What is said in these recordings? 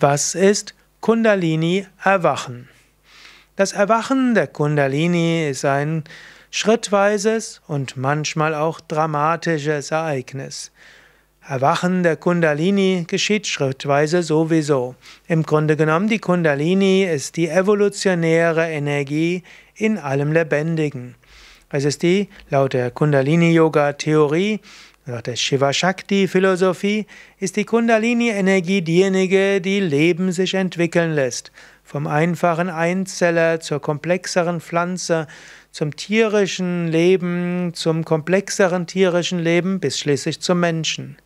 Was ist Kundalini-Erwachen? Das Erwachen der Kundalini ist ein schrittweises und manchmal auch dramatisches Ereignis. Erwachen der Kundalini geschieht schrittweise sowieso. Im Grunde genommen, die Kundalini ist die evolutionäre Energie in allem Lebendigen. Es ist die, laut der Kundalini-Yoga-Theorie, nach der Shiva-Shakti-Philosophie ist die Kundalini-Energie diejenige, die Leben sich entwickeln lässt. Vom einfachen Einzeller zur komplexeren Pflanze, zum tierischen Leben, zum komplexeren tierischen Leben bis schließlich zum Menschen.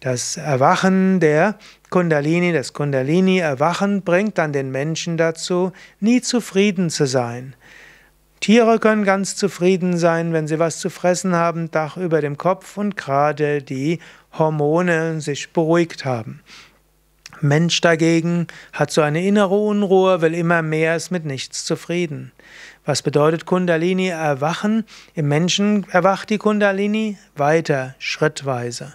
Das Erwachen der Kundalini, das Kundalini-Erwachen bringt dann den Menschen dazu, nie zufrieden zu sein. Tiere können ganz zufrieden sein, wenn sie was zu fressen haben, Dach über dem Kopf und gerade die Hormone sich beruhigt haben. Mensch dagegen hat so eine innere Unruhe, will immer mehr, ist mit nichts zufrieden. Was bedeutet Kundalini erwachen? Im Menschen erwacht die Kundalini weiter, schrittweise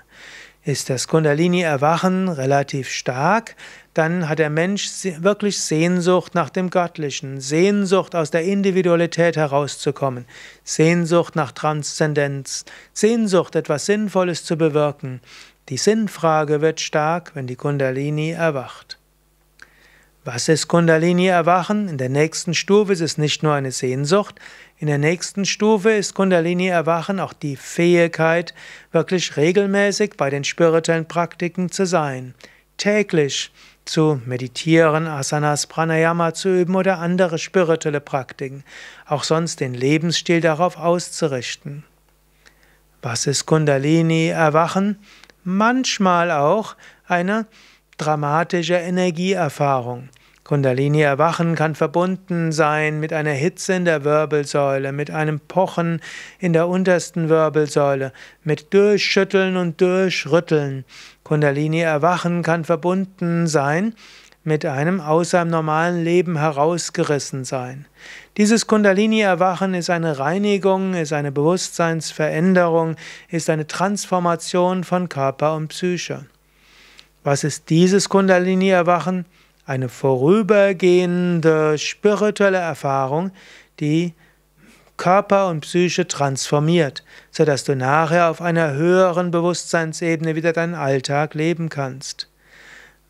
ist das Kundalini-Erwachen relativ stark, dann hat der Mensch wirklich Sehnsucht nach dem Göttlichen, Sehnsucht aus der Individualität herauszukommen, Sehnsucht nach Transzendenz, Sehnsucht, etwas Sinnvolles zu bewirken. Die Sinnfrage wird stark, wenn die Kundalini erwacht. Was ist Kundalini-Erwachen? In der nächsten Stufe ist es nicht nur eine Sehnsucht, in der nächsten Stufe ist Kundalini-Erwachen auch die Fähigkeit, wirklich regelmäßig bei den spirituellen Praktiken zu sein, täglich zu meditieren, Asanas, Pranayama zu üben oder andere spirituelle Praktiken, auch sonst den Lebensstil darauf auszurichten. Was ist Kundalini-Erwachen? Manchmal auch eine dramatische Energieerfahrung. Kundalini-Erwachen kann verbunden sein mit einer Hitze in der Wirbelsäule, mit einem Pochen in der untersten Wirbelsäule, mit Durchschütteln und Durchrütteln. Kundalini-Erwachen kann verbunden sein mit einem aus seinem normalen Leben herausgerissen sein. Dieses Kundalini-Erwachen ist eine Reinigung, ist eine Bewusstseinsveränderung, ist eine Transformation von Körper und Psyche. Was ist dieses Kundalini-Erwachen? eine vorübergehende spirituelle Erfahrung, die Körper und Psyche transformiert, sodass du nachher auf einer höheren Bewusstseinsebene wieder deinen Alltag leben kannst.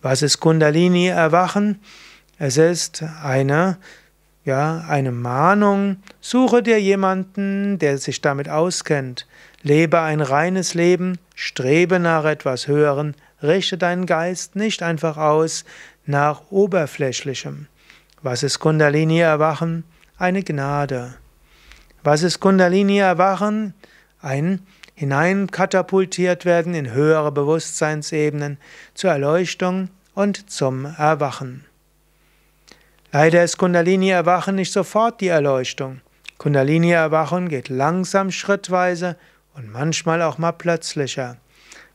Was ist Kundalini Erwachen? Es ist eine ja, eine Mahnung, suche dir jemanden, der sich damit auskennt, lebe ein reines Leben, strebe nach etwas Höheren, Richte deinen Geist nicht einfach aus nach Oberflächlichem. Was ist Kundalini Erwachen? Eine Gnade. Was ist Kundalini Erwachen? Ein hineinkatapultiert werden in höhere Bewusstseinsebenen zur Erleuchtung und zum Erwachen. Leider ist Kundalini Erwachen nicht sofort die Erleuchtung. Kundalini Erwachen geht langsam schrittweise und manchmal auch mal plötzlicher.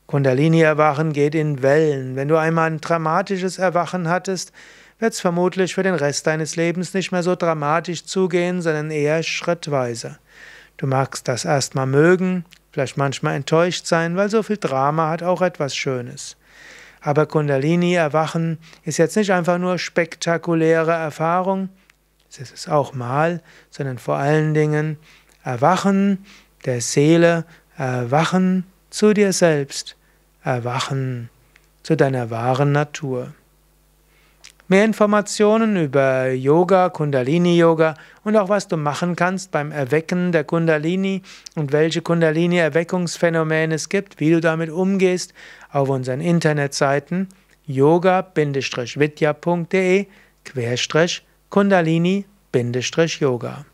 Kundalini-Erwachen geht in Wellen. Wenn du einmal ein dramatisches Erwachen hattest, wird es vermutlich für den Rest deines Lebens nicht mehr so dramatisch zugehen, sondern eher schrittweise. Du magst das erstmal mögen, vielleicht manchmal enttäuscht sein, weil so viel Drama hat auch etwas Schönes. Aber Kundalini-Erwachen ist jetzt nicht einfach nur spektakuläre Erfahrung, es ist auch mal, sondern vor allen Dingen Erwachen der Seele, Erwachen zu dir selbst erwachen, zu deiner wahren Natur. Mehr Informationen über Yoga, Kundalini Yoga und auch was du machen kannst beim Erwecken der Kundalini und welche Kundalini Erweckungsphänomene es gibt, wie du damit umgehst, auf unseren Internetseiten yoga-vidya.de Kundalini-Yoga.